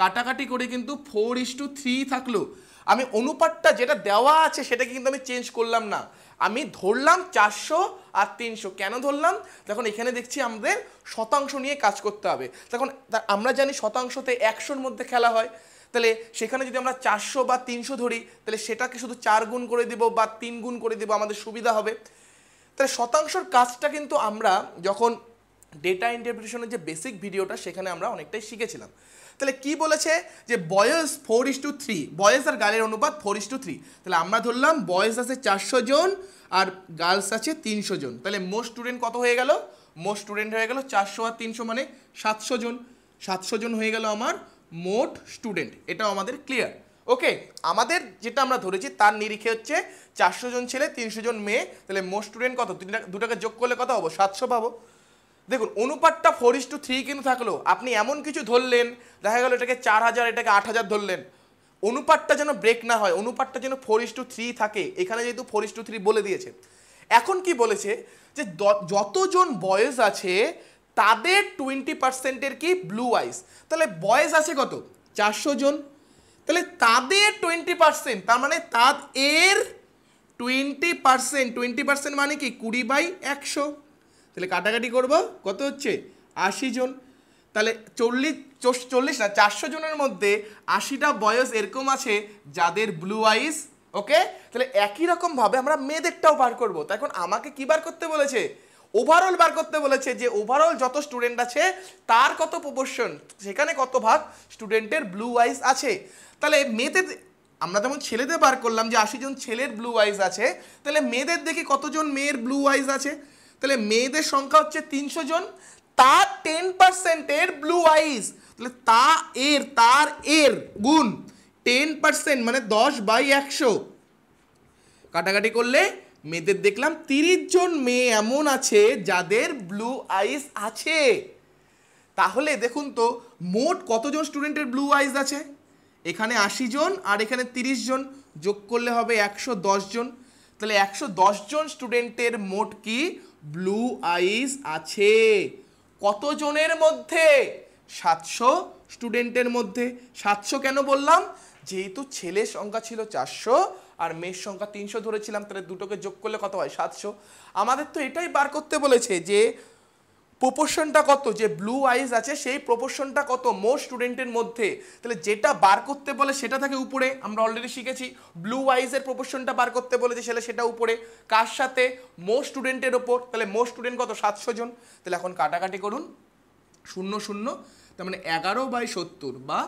কাটাকাটি করে কিন্তু ফোর ইস টু থ্রি থাকলো আমি অনুপাতটা যেটা দেওয়া আছে সেটাকে কিন্তু আমি চেঞ্জ করলাম না আমি ধরলাম চারশো আর তিনশো কেন ধরলাম তখন এখানে দেখছি আমাদের শতাংশ নিয়ে কাজ করতে হবে তখন আমরা জানি শতাংশতে একশোর মধ্যে খেলা হয় তাহলে সেখানে যদি আমরা চারশো বা তিনশো ধরি তাহলে সেটাকে শুধু চার গুণ করে দিব বা তিন গুণ করে দিব আমাদের সুবিধা হবে তাহলে শতাংশর কাজটা কিন্তু আমরা যখন ডেটা ইন্টারপ্রিটেশনের যে বেসিক ভিডিওটা সেখানে আমরা অনেকটাই শিখেছিলাম তাহলে কি বলেছে যে বয়স ফোর ইস টু থ্রি বয়স আর গার্লের অনুপাত ফোর ইস টু থ্রি তাহলে আমরা ধরলাম বয়স আছে চারশো জন আর গার্লস আছে তিনশো জন তাহলে মোস্ট স্টুডেন্ট কত হয়ে গেল মোস্ট স্টুডেন্ট হয়ে গেল চারশো আর তিনশো মানে সাতশো জন সাতশো জন হয়ে গেল আমার মোট স্টুডেন্ট এটাও আমাদের ক্লিয়ার ওকে আমাদের যেটা আমরা ধরেছি তার নিরিখে হচ্ছে চারশো জন ছেলে তিনশো জন মেয়ে তাহলে মোট স্টুডেন্ট কত দুটাকে যোগ করলে কত হবো সাতশো পাবো দেখুন অনুপাতটা ফোর ইস টু থ্রি কিন্তু থাকলো আপনি এমন কিছু ধরলেন দেখা গেল এটাকে চার হাজার এটাকে আট হাজার ধরলেন অনুপাতটা যেন ব্রেক না হয় অনুপাতটা যেন ফোর ইস টু থ্রি থাকে এখানে যেহেতু ফোর ইস টু থ্রি বলে দিয়েছে এখন কি বলেছে যে যতজন বয়স আছে তাদের টোয়েন্টি পার্সেন্টের কি ব্লু আইস তাহলে বয়েস আছে কত চারশো জন তাহলে তাদের টোয়েন্টি পার্সেন্ট তার মানে তাদের এর টোয়েন্টি পার্সেন্ট টোয়েন্টি পার্সেন্ট মানে কি কুড়ি বাই একশো তাহলে কাটাকাটি করব কত হচ্ছে আশি জন তাহলে চল্লিশ চল্লিশ না চারশো জনের মধ্যে আশিটা বয়স এরকম আছে যাদের ব্লু আইস ওকে তাহলে একই রকমভাবে আমরা মেয়েদেরটাও বার করবো তো এখন আমাকে কী বার করতে বলেছে ওভারঅল বার করতে বলেছে যে ওভারঅল যত স্টুডেন্ট আছে তার কত প্রপোর্শন সেখানে কত ভাগ স্টুডেন্টের ব্লু আইস আছে তাহলে মেয়েতে আমরা যেমন ছেলেদের বার করলাম যে আশি জন ছেলের ব্লু আইস আছে তাহলে মেয়েদের দেখি কতজন মেয়ের ব্লু আইস আছে তাহলে মেয়েদের সংখ্যা হচ্ছে তিনশো জন তার টেন পার্সেন্টের ব্লু আইস তাহলে তা এর তার এর গুণ টেন পার্সেন্ট মানে দশ বাই একশো কাটাকাটি করলে মেয়েদের দেখলাম তিরিশ জন মেয়ে এমন আছে যাদের ব্লু আইস আছে তাহলে দেখুন তো মোট কতজন স্টুডেন্টের ব্লু আইস আছে এখানে আশি জন আর এখানে তিরিশ জন যোগ করলে হবে একশো জন তাহলে একশো জন স্টুডেন্টের মোট কি ব্লু আইস আছে কতজনের মধ্যে সাতশো স্টুডেন্টের মধ্যে সাতশো কেন বললাম যেহেতু ছেলের সংখ্যা ছিল চারশো আর মেষ সংখ্যা তিনশো ধরেছিলাম তাহলে দুটোকে যোগ করলে কত হয় সাতশো আমাদের তো এটাই বার করতে বলেছে যে প্রপোর্শনটা কত যে ব্লু আইজ আছে সেই প্রপোর্শনটা কত মোর স্টুডেন্টের মধ্যে তাহলে যেটা বার করতে বলে সেটা থাকে উপরে আমরা অলরেডি শিখেছি ব্লু আইজের প্রপোর্শনটা বার করতে বলে যে সেটা সেটা উপরে কার সাথে মোর স্টুডেন্টের ওপর তাহলে মোর স্টুডেন্ট কত সাতশো জন তাহলে এখন কাটাকাটি করুন শূন্য শূন্য তার মানে এগারো বাই সত্তর বা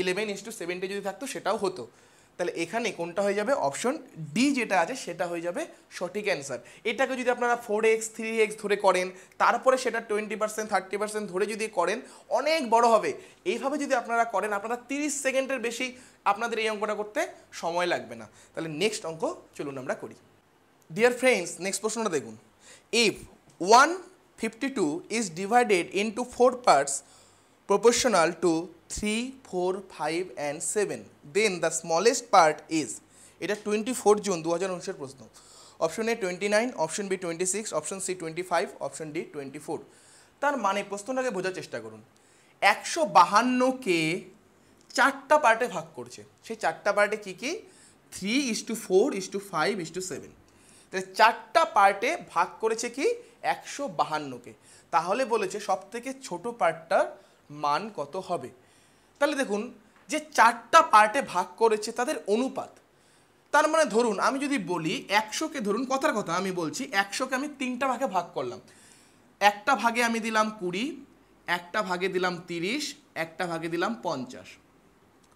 ইলেভেন ইস টু সেভেন্টি যদি থাকতো সেটাও হতো তাহলে এখানে কোনটা হয়ে যাবে অপশন ডি যেটা আছে সেটা হয়ে যাবে সঠিক অ্যান্সার এটাকে যদি আপনারা ফোর এক্স থ্রি এক্স ধরে করেন তারপরে সেটা টোয়েন্টি পার্সেন্ট থার্টি পার্সেন্ট ধরে যদি করেন অনেক বড় হবে এইভাবে যদি আপনারা করেন আপনারা তিরিশ সেকেন্ডের বেশি আপনাদের এই অঙ্কটা করতে সময় লাগবে না তাহলে নেক্সট অঙ্ক চলুন আমরা করি ডিয়ার ফ্রেন্ডস নেক্সট প্রশ্নটা দেখুন if one fifty two is divided into four parts proportional to 3, 4, 5 and 7. Then the smallest part is এটা টোয়েন্টি ফোর জুন দু হাজার উনিশের প্রশ্ন option B twenty nine option B twenty six option C twenty five option D twenty four তার মানে প্রশ্নটাকে বোঝার চেষ্টা করুন একশো বাহান্নকে চারটা পার্টে ভাগ করছে সেই চারটা পার্টে কী কী three is to four is to five is to seven তাহলে চারটা পার্টে ভাগ করেছে কি একশো বাহান্নকে তাহলে বলেছে সব থেকে ছোটো পার্টটার মান কত হবে তাহলে দেখুন যে চারটা পার্টে ভাগ করেছে তাদের অনুপাত তার মানে ধরুন আমি যদি বলি একশোকে ধরুন কথার কথা আমি বলছি একশোকে আমি তিনটা ভাগে ভাগ করলাম একটা ভাগে আমি দিলাম কুড়ি একটা ভাগে দিলাম তিরিশ একটা ভাগে দিলাম পঞ্চাশ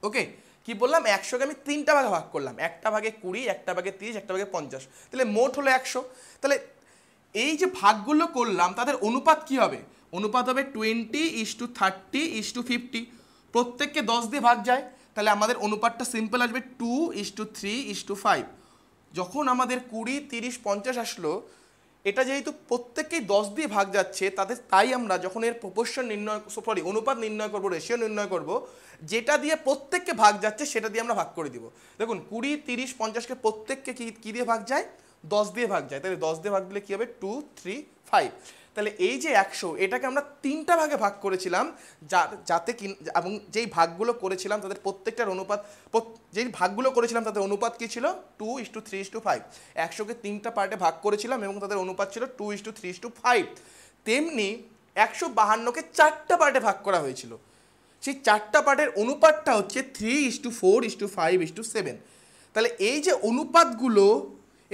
ওকে কি বললাম একশোকে আমি তিনটা ভাগে ভাগ করলাম একটা ভাগে কুড়ি একটা ভাগে তিরিশ একটা ভাগে পঞ্চাশ তাহলে মোট হলো একশো তাহলে এই যে ভাগগুলো করলাম তাদের অনুপাত কি হবে অনুপাত হবে twenty is to thirty is to fifty প্রত্যেককে দশ দিয়ে ভাগ যায় তাহলে আমাদের অনুপাতটা সিম্পল আসবে two is to three is to five যখন আমাদের কুড়ি তিরিশ পঞ্চাশ আসলো এটা যেহেতু প্রত্যেককেই দশ দিয়ে ভাগ যাচ্ছে তাদের তাই আমরা যখন এর প্রপোর্শন নির্ণয় সরি অনুপাত নির্ণয় করবো রেশিও নির্ণয় করব যেটা দিয়ে প্রত্যেককে ভাগ যাচ্ছে সেটা দিয়ে আমরা ভাগ করে দিব দেখুন কুড়ি তিরিশ পঞ্চাশকে প্রত্যেককে কী কী দিয়ে ভাগ যায় দশ দিয়ে ভাগ যায় তাহলে দশ দিয়ে ভাগ দিলে কী হবে টু থ্রি ফাইভ তাহলে এই যে একশো এটাকে আমরা তিনটা ভাগে ভাগ করেছিলাম যা যাতে কিন এবং যেই ভাগগুলো করেছিলাম তাদের প্রত্যেকটার অনুপাত যেই ভাগগুলো করেছিলাম তাদের অনুপাত কী ছিল two is to three is to five একশোকে তিনটা পার্টে ভাগ করেছিলাম এবং তাদের অনুপাত ছিল two is to three is to five তেমনি একশো বাহান্নকে চারটা পার্টে ভাগ করা হয়েছিল সেই চারটা পার্টের অনুপাতটা হচ্ছে three is to four is to five is to seven তাহলে এই যে অনুপাতগুলো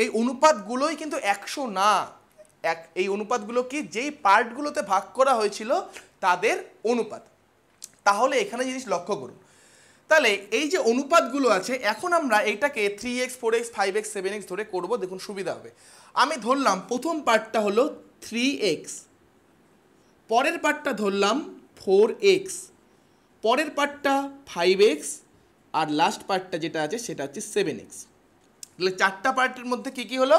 এই অনুপাতগুলোই কিন্তু একশো না এক এই অনুপাতগুলোকে যেই পার্টগুলোতে ভাগ করা হয়েছিল তাদের অনুপাত তাহলে এখানে জিনিস লক্ষ্য করুন তাহলে এই যে অনুপাতগুলো আছে এখন আমরা এইটাকে three x four x five x seven x ধরে করবো দেখুন সুবিধা হবে আমি ধরলাম প্রথম পার্টটা হলো থ্রি এক্স পরের পার্টটা ধরলাম ফোর এক্স পরের পার্টটা ফাইভ এক্স আর লাস্ট পার্টটা যেটা আছে সেটা হচ্ছে সেভেন এক্স তাহলে চারটা পার্টের মধ্যে কী কী হলো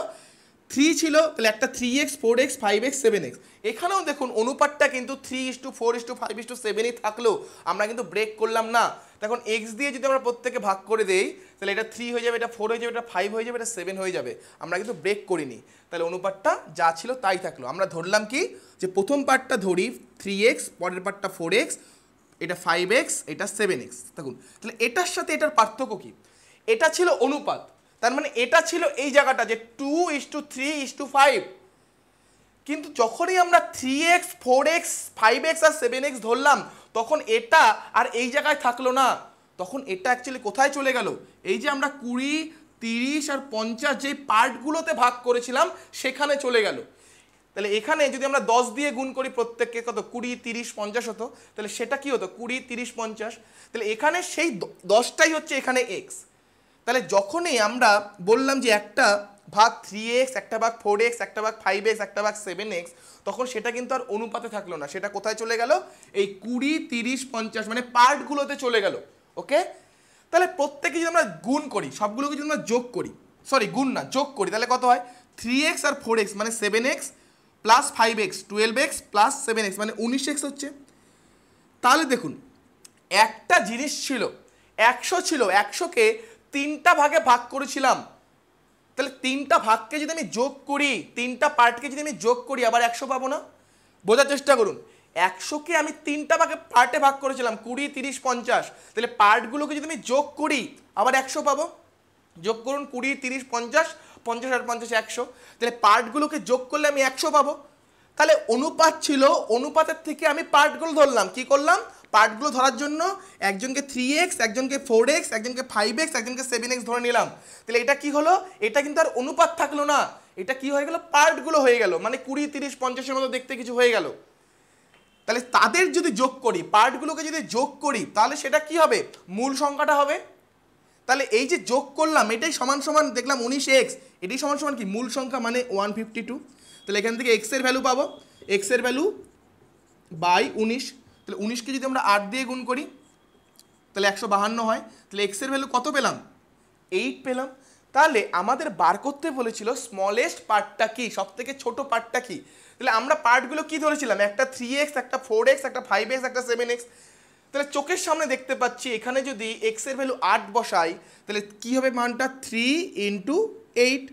থ্রি ছিল তাহলে একটা three x four x five x seven x এখানেও দেখুন অনুপাতটা কিন্তু three is to four is to five is to সেভেনই থাকলেও আমরা কিন্তু ব্রেক করলাম না তখন এক্স দিয়ে যদি আমরা প্রত্যেকে ভাগ করে দেই তাহলে এটা থ্রি হয়ে যাবে এটা ফোর হয়ে যাবে এটা ফাইভ হয়ে যাবে এটা সেভেন হয়ে যাবে আমরা কিন্তু ব্রেক করিনি তাহলে অনুপাতটা যা ছিল তাই থাকলো আমরা ধরলাম কি যে প্রথম পার্টটা ধরি থ্রি এক্স পরের পার্টটা ফোর এক্স এটা ফাইভ এক্স এটা সেভেন এক্স দেখুন তাহলে এটার সাথে এটার পার্থক্য কী এটা ছিল অনুপাত তার মানে এটা ছিল এই জায়গাটা যে two is to three is to five কিন্তু যখনই আমরা three x four x five x আর সেভেন এক্স ধরলাম তখন এটা আর এই জায়গায় থাকলো না তখন এটা অ্যাকচুয়ালি কোথায় চলে গেল এই যে আমরা কুড়ি তিরিশ আর পঞ্চাশ যেই পার্টগুলোতে ভাগ করেছিলাম সেখানে চলে গেল তাহলে এখানে যদি আমরা দশ দিয়ে গুণ করি প্রত্যেককে কত কুড়ি তিরিশ পঞ্চাশ হতো তাহলে সেটা কি হতো কুড়ি তিরিশ পঞ্চাশ তাহলে এখানে সেই দশটাই হচ্ছে এখানে এক্স তাহলে যখনই আমরা বললাম যে একটা ভাগ থ্রি এক্স একটা ভাগ ফোর এক্স একটা ভাগ ফাইভ এক্স একটা ভাগ সেভেন এক্স তখন সেটা কিন্তু আর অনুপাতে থাকলো না সেটা কোথায় চলে গেল এই কুড়ি তিরিশ পঞ্চাশ মানে পার্টগুলোতে চলে গেল ওকে তাহলে প্রত্যেকে যদি আমরা গুণ করি সবগুলোকে যদি আমরা যোগ করি সরি গুণ না যোগ করি তাহলে কত হয় থ্রি এক্স আর ফোর এক্স মানে seven x plus five x twelve x plus seven x মানে উনিশ এক্স হচ্ছে তাহলে দেখুন একটা জিনিস ছিল একশো ছিল একশোকে তিনটা ভাগে ভাগ করেছিলাম তাহলে তিনটা ভাগকে যদি আমি যোগ করি তিনটা পার্টকে যদি আমি যোগ করি আবার একশো পাবো না বোঝার চেষ্টা করুন একশোকে আমি তিনটা ভাগে পার্টে ভাগ করেছিলাম কুড়ি তিরিশ পঞ্চাশ তাহলে পার্টগুলোকে যদি আমি যোগ করি আবার একশো পাবো যোগ করুন কুড়ি তিরিশ পঞ্চাশ পঞ্চাশ আর পঞ্চাশ একশো তাহলে পার্টগুলোকে যোগ করলে আমি একশো পাবো তাহলে অনুপাত ছিল অনুপাতের থেকে আমি পার্টগুলো ধরলাম কি করলাম পার্টগুলো ধরার জন্য একজনকে থ্রি এক্স একজনকে ফোর এক্স একজনকে ফাইভ এক্স একজনকে সেভেন এক্স ধরে নিলাম তাহলে এটা কি হলো এটা কিন্তু আর অনুপাত থাকলো না এটা কি হয়ে গেল পার্টগুলো হয়ে গেল মানে কুড়ি তিরিশ পঞ্চাশের মতো দেখতে কিছু হয়ে গেল তাহলে তাদের যদি যোগ করি পার্টগুলোকে যদি যোগ করি তাহলে সেটা কি হবে মূল সংখ্যাটা হবে তাহলে এই যে যোগ করলাম এটাই সমান সমান দেখলাম উনিশ এক্স এটাই সমান সমান কি মূল সংখ্যা মানে ওয়ান ফিফটি টু তাহলে এখান থেকে এক্সের ভ্যালু পাবো এক্সের ভ্যালু বাই উনিশ তাহলে উনিশকে যদি আমরা আট দিয়ে গুণ করি তাহলে একশো বাহান্ন হয় তাহলে এক্সের ভ্যালু কত পেলাম এইট পেলাম তাহলে আমাদের বার করতে বলেছিল স্মলেস্ট পার্টটা কি সব থেকে ছোটো পার্টটা কি তাহলে আমরা পার্টগুলো কি ধরেছিলাম একটা থ্রি এক্স একটা ফোর এক্স একটা ফাইভ এক্স একটা সেভেন এক্স তাহলে চোখের সামনে দেখতে পাচ্ছি এখানে যদি এক্সের ভ্যালু আট বসাই তাহলে কী হবে মানটা থ্রি ইন্টু এইট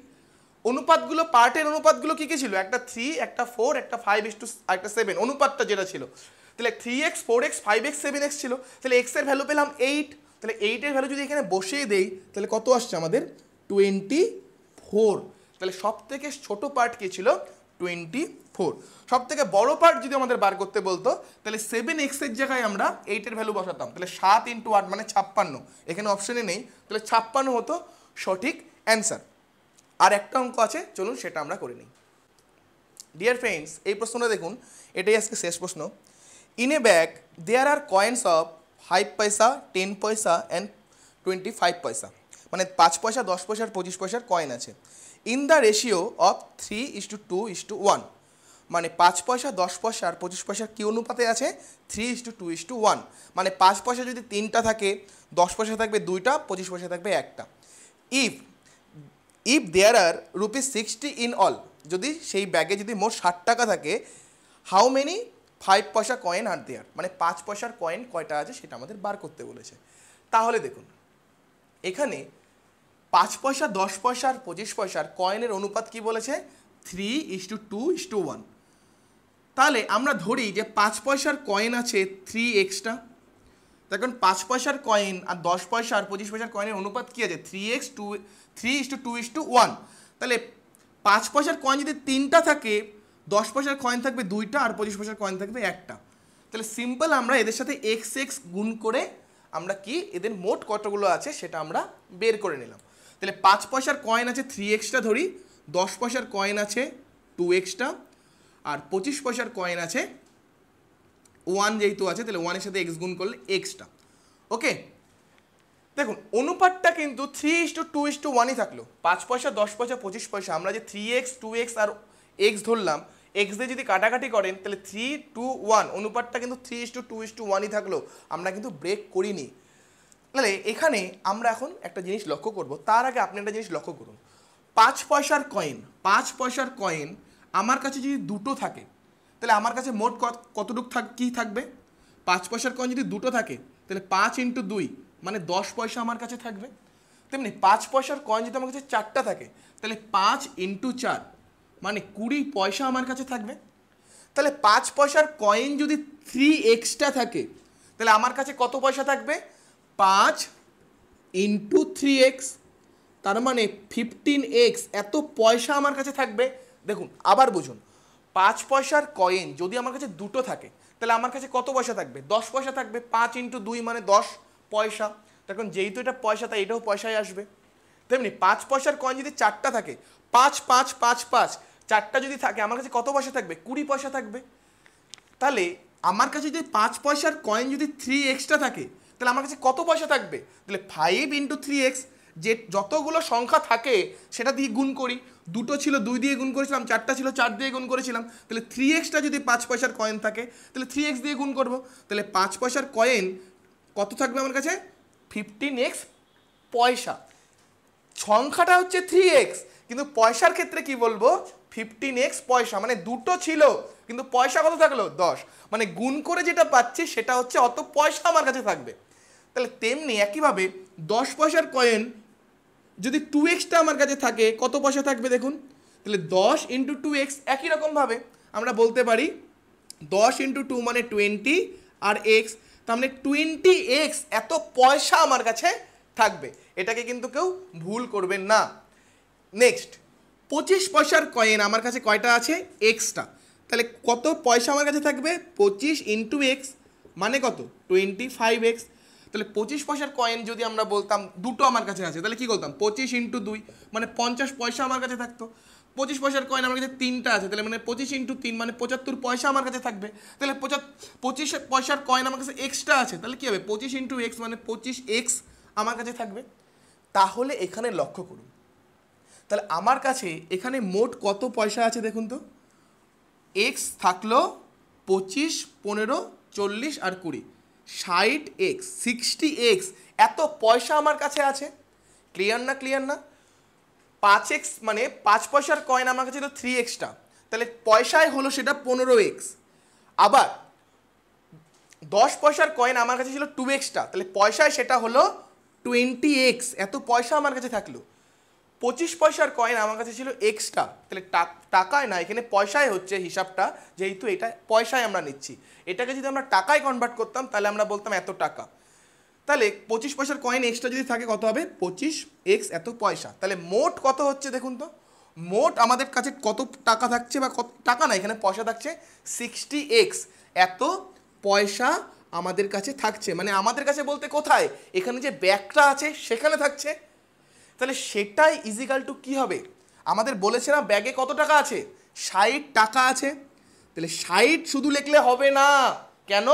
অনুপাতগুলো পার্টের অনুপাতগুলো কী কী ছিল একটা থ্রি একটা ফোর একটা ফাইভ ইস টু একটা সেভেন অনুপাতটা যেটা ছিল তাহলে three x four x five x seven x ছিল তাহলে এক্সের ভ্যালু পেলাম এইট তাহলে এইটের ভ্যালু যদি এখানে বসিয়ে দেই তাহলে কত আসছে আমাদের টোয়েন্টি ফোর তাহলে সব থেকে ছোটো পার্ট কী ছিল টোয়েন্টি ফোর সব থেকে বড়ো পার্ট যদি আমাদের বার করতে বলতো তাহলে সেভেন এক্সের জায়গায় আমরা এইটের ভ্যালু বসাতাম তাহলে সাত ইন্টু আট মানে ছাপ্পান্ন এখানে অপশানে নেই তাহলে ছাপ্পান্ন হতো সঠিক অ্যান্সার আর একটা অঙ্ক আছে চলুন সেটা আমরা করে নিই ডিয়ার ফ্রেন্ডস এই প্রশ্নটা দেখুন এটাই আজকে শেষ প্রশ্ন in a bag there are coins of five paisa ten paisa and twenty five paisa মানে পাঁচ পয়সা দশ পয়সার পঁচিশ পয়সার কয়েন আছে in the ratio of three is to two is is to one পাঁচ পয়সা দশ পয়সার পঁচিশ 25 পয়সার কী অনুপাতে আছে three is to two is is to one পাঁচ পয়সা যদি তিনটা থাকে দশ পয়সা থাকবে দুইটা পঁচিশ পয়সা থাকবে একটা if if there are rupees sixty in all যদি সেই ব্যাগে যদি মোট ষাট টাকা থাকে how many five paisa coin are there মানে পাঁচ পয়সার কয়েন কয়টা আছে সেটা আমাদের বার করতে বলেছে তাহলে দেখুন এখানে পাঁচ পয়সা দশ পয়সার পঁচিশ পয়সার কয়েনের অনুপাত কি বলেছে three is to two is is to তাহলে আমরা ধরি যে পাঁচ পয়সার কয়েন আছে থ্রি এক্সটা দেখুন পাঁচ পয়সার কয়েন আর দশ পয়সার পঁচিশ পয়সার কয়েনের অনুপাত কী আছে three x two three is to two is is to তাহলে পাঁচ পয়সার কয়েন যদি তিনটা থাকে দশ পয়সার কয়েন থাকবে দুইটা আর পঁচিশ পয়সার কয়েন থাকবে একটা তাহলে সিম্পল আমরা এদের সাথে এক্স এক্স গুণ করে আমরা কি এদের মোট কতগুলো আছে সেটা আমরা বের করে নিলাম তাহলে পাঁচ পয়সার কয়েন আছে থ্রি এক্সটা ধরি দশ পয়সার কয়েন আছে টু এক্সটা আর পঁচিশ পয়সার কয়েন আছে ওয়ান যেহেতু আছে তাহলে ওয়ানের সাথে এক্স গুণ করলে এক্সটা ওকে দেখুন অনুপাতটা কিন্তু three is to two is is to থাকলো পাঁচ পয়সা দশ পয়সা পঁচিশ পয়সা আমরা যে থ্রি এক্স টু এক্স আর এক্স ধরলাম এক্স দিয়ে যদি কাটাকাটি করেন তাহলে থ্রি টু ওয়ান অনুপাতটা কিন্তু three is to two is is to থাকলো আমরা কিন্তু ব্রেক করিনি তাহলে এখানে আমরা এখন একটা জিনিস লক্ষ্য করব তার আগে আপনি একটা জিনিস লক্ষ্য করুন পাঁচ পয়সার কয়েন পাঁচ পয়সার কয়েন আমার কাছে যদি দুটো থাকে তাহলে আমার কাছে মোট কতটুক থাক কী থাকবে পাঁচ পয়সার কয়েন যদি দুটো থাকে তাহলে পাঁচ ইন্টু দুই মানে দশ পয়সা আমার কাছে থাকবে তেমনি পাঁচ পয়সার কয়েন যদি আমার কাছে চারটা থাকে তাহলে পাঁচ ইন্টু চার মানে কুড়ি পয়সা আমার কাছে থাকবে তাহলে পাঁচ পয়সার কয়েন যদি থ্রি এক্সটা থাকে তাহলে আমার কাছে কত পয়সা থাকবে পাঁচ ইন্টু থ্রি এক্স তার মানে ফিফটিন এক্স এত পয়সা আমার কাছে থাকবে দেখুন আবার বুঝুন পাঁচ পয়সার কয়েন যদি আমার কাছে দুটো থাকে তাহলে আমার কাছে কত পয়সা থাকবে দশ পয়সা থাকবে পাঁচ ইন্টু দুই মানে দশ পয়সা তখন যেহেতু এটা পয়সা তাই এটাও পয়সায় আসবে তেমনি পাঁচ পয়সার কয়েন যদি চারটা থাকে পাঁচ পাঁচ পাঁচ পাঁচ চারটা যদি থাকে আমার কাছে কত পয়সা থাকবে কুড়ি পয়সা থাকবে তাহলে আমার কাছে যদি পাঁচ পয়সার কয়েন যদি থ্রি এক্সটা থাকে তাহলে আমার কাছে কত পয়সা থাকবে তাহলে ফাইভ ইন্টু থ্রি এক্স যে যতগুলো সংখ্যা থাকে সেটা দিয়ে গুণ করি দুটো ছিল দুই দিয়ে গুণ করেছিলাম চারটা ছিল চার দিয়ে গুণ করেছিলাম তাহলে থ্রি এক্সটা যদি পাঁচ পয়সার কয়েন থাকে তাহলে থ্রি এক্স দিয়ে গুণ করব তাহলে পাঁচ পয়সার কয়েন কত থাকবে আমার কাছে ফিফটিন এক্স পয়সা সংখ্যাটা হচ্ছে থ্রি এক্স কিন্তু পয়সার ক্ষেত্রে কি বলবো ফিফটিন এক্স পয়সা মানে দুটো ছিল কিন্তু পয়সা কত থাকলো দশ মানে গুণ করে যেটা পাচ্ছি সেটা হচ্ছে অত পয়সা আমার কাছে থাকবে তাহলে তেমনি একইভাবে দশ পয়সার কয়েন যদি টু এক্সটা আমার কাছে থাকে কত পয়সা থাকবে দেখুন তাহলে দশ ইন্টু টু এক্স একই রকমভাবে আমরা বলতে পারি দশ ইন্টু টু মানে টোয়েন্টি আর এক্স তার মানে টোয়েন্টি এক্স এত পয়সা আমার কাছে থাকবে এটাকে কিন্তু কেউ ভুল করবেন না নেক্সট পঁচিশ পয়সার কয়েন আমার কাছে কয়টা আছে এক্সটা তাহলে কত পয়সা আমার কাছে থাকবে পঁচিশ ইন্টু এক্স মানে কত টোয়েন্টি ফাইভ এক্স তাহলে পঁচিশ পয়সার কয়েন যদি আমরা বলতাম দুটো আমার কাছে আছে তাহলে কী বলতাম পঁচিশ ইন্টু দুই মানে পঞ্চাশ পয়সা আমার কাছে থাকতো পঁচিশ পয়সার কয়েন আমার কাছে তিনটা আছে তাহলে মানে পঁচিশ ইন্টু তিন মানে পঁচাত্তর পয়সা আমার কাছে থাকবে তাহলে পঁচা পঁচিশ পয়সার কয়েন আমার কাছে এক্সট্রা আছে তাহলে কী হবে পঁচিশ ইন্টু এক্স মানে পঁচিশ এক্স আমার কাছে থাকবে তাহলে এখানে লক্ষ্য করুন তাহলে আমার কাছে এখানে মোট কত পয়সা আছে দেখুন তো এক্স থাকলো পঁচিশ পনেরো চল্লিশ আর কুড়ি ষাট এক্স সিক্সটি এক্স এত পয়সা আমার কাছে আছে ক্লিয়ার না ক্লিয়ার না পাঁচ এক্স মানে পাঁচ পয়সার কয়েন আমার কাছে তো থ্রি এক্সটা তাহলে পয়সায় হলো সেটা পনেরো এক্স আবার দশ পয়সার কয়েন আমার কাছে ছিল টু এক্সটা তাহলে পয়সায় সেটা হলো টোয়েন্টি এক্স এত পয়সা আমার কাছে থাকলো পঁচিশ পয়সার কয়েন আমার কাছে ছিল এক্সট্রা তাহলে টাকায় না এখানে পয়সায় হচ্ছে হিসাবটা যেহেতু এটা পয়সায় আমরা নিচ্ছি এটাকে যদি আমরা টাকায় কনভার্ট করতাম তাহলে আমরা বলতাম এত টাকা তাহলে পঁচিশ পয়সার কয়েন এক্সট্রা যদি থাকে কত হবে পঁচিশ এক্স এত পয়সা তাহলে মোট কত হচ্ছে দেখুন তো মোট আমাদের কাছে কত টাকা থাকছে বা কত টাকা না এখানে পয়সা থাকছে সিক্সটি এক্স এত পয়সা আমাদের কাছে থাকছে মানে আমাদের কাছে বলতে কোথায় এখানে যে ব্যাগটা আছে সেখানে থাকছে তাহলে সেটাই ইজিকাল টু কী হবে আমাদের বলেছে না ব্যাগে কত টাকা আছে ষাট টাকা আছে তাহলে ষাট শুধু লিখলে হবে না কেন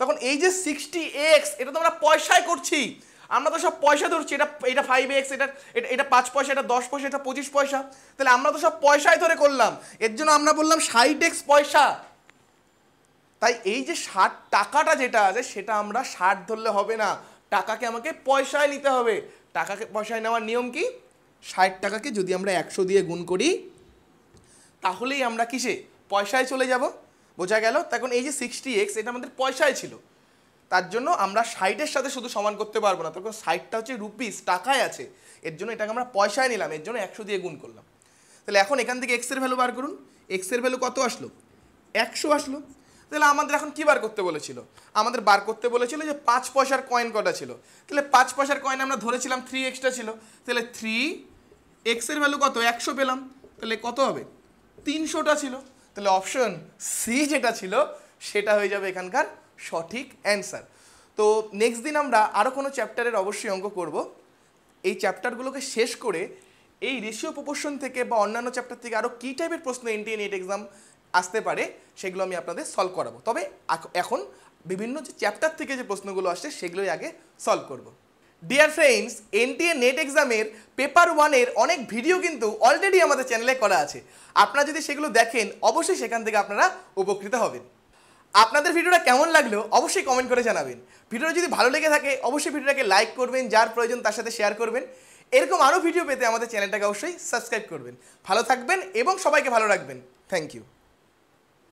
তখন এই যে সিক্সটি এক্স এটা তো আমরা পয়সায় করছি আমরা তো সব পয়সা ধরছি এটা এটা ফাইভ এক্স এটা এটা পাঁচ পয়সা এটা দশ পয়সা এটা পঁচিশ পয়সা তাহলে আমরা তো সব পয়সায় ধরে করলাম এর জন্য আমরা বললাম ষাট এক্স পয়সা তাই এই যে ষাট টাকাটা যেটা আছে সেটা আমরা ষাট ধরলে হবে না টাকাকে আমাকে পয়সায় নিতে হবে টাকা পয়সায় নেওয়ার নিয়ম কি ষাট টাকাকে যদি আমরা একশো দিয়ে গুণ করি তাহলেই আমরা কিসে পয়সায় চলে যাব বোঝা গেল তখন এই যে সিক্সটি এক্স এটা আমাদের পয়সায় ছিল তার জন্য আমরা ষাটের সাথে শুধু সমান করতে পারবো না তখন ষাটটা হচ্ছে রুপিস টাকায় আছে এর জন্য এটাকে আমরা পয়সায় নিলাম এর জন্য একশো দিয়ে গুণ করলাম তাহলে এখন এখান থেকে এক্সের ভ্যালু বার করুন এক্সের ভ্যালু কত আসলো একশো আসলো তাহলে আমাদের এখন কী বার করতে বলেছিল আমাদের বার করতে বলেছিল যে পাঁচ পয়সার কয়েন কটা ছিল তাহলে পাঁচ পয়সার কয়েন আমরা ধরেছিলাম থ্রি এক্সটা ছিল তাহলে থ্রি এক্সের ভ্যালু কত একশো পেলাম তাহলে কত হবে তিনশোটা ছিল তাহলে অপশন সি যেটা ছিল সেটা হয়ে যাবে এখানকার সঠিক অ্যান্সার তো নেক্সট দিন আমরা আরও কোনো চ্যাপ্টারের অবশ্যই অঙ্ক করব এই চ্যাপ্টারগুলোকে শেষ করে এই রেশিও প্রপোর্শন থেকে বা অন্যান্য চ্যাপ্টার থেকে আরও কী টাইপের প্রশ্ন এনটিএ নেট এক্সাম আসতে পারে সেগুলো আমি আপনাদের সলভ করাবো তবে এখন বিভিন্ন যে চ্যাপ্টার থেকে যে প্রশ্নগুলো আসছে সেগুলোই আগে সলভ করব ডিয়ার ফ্রেন্ডস এনটিএ নেট এক্সামের পেপার ওয়ানের অনেক ভিডিও কিন্তু অলরেডি আমাদের চ্যানেলে করা আছে আপনারা যদি সেগুলো দেখেন অবশ্যই সেখান থেকে আপনারা উপকৃত হবেন আপনাদের ভিডিওটা কেমন লাগলো অবশ্যই কমেন্ট করে জানাবেন ভিডিওটা যদি ভালো লেগে থাকে অবশ্যই ভিডিওটাকে লাইক করবেন যার প্রয়োজন তার সাথে শেয়ার করবেন এরকম আরও ভিডিও পেতে আমাদের চ্যানেলটাকে অবশ্যই সাবস্ক্রাইব করবেন ভালো থাকবেন এবং সবাইকে ভালো রাখবেন থ্যাংক ইউ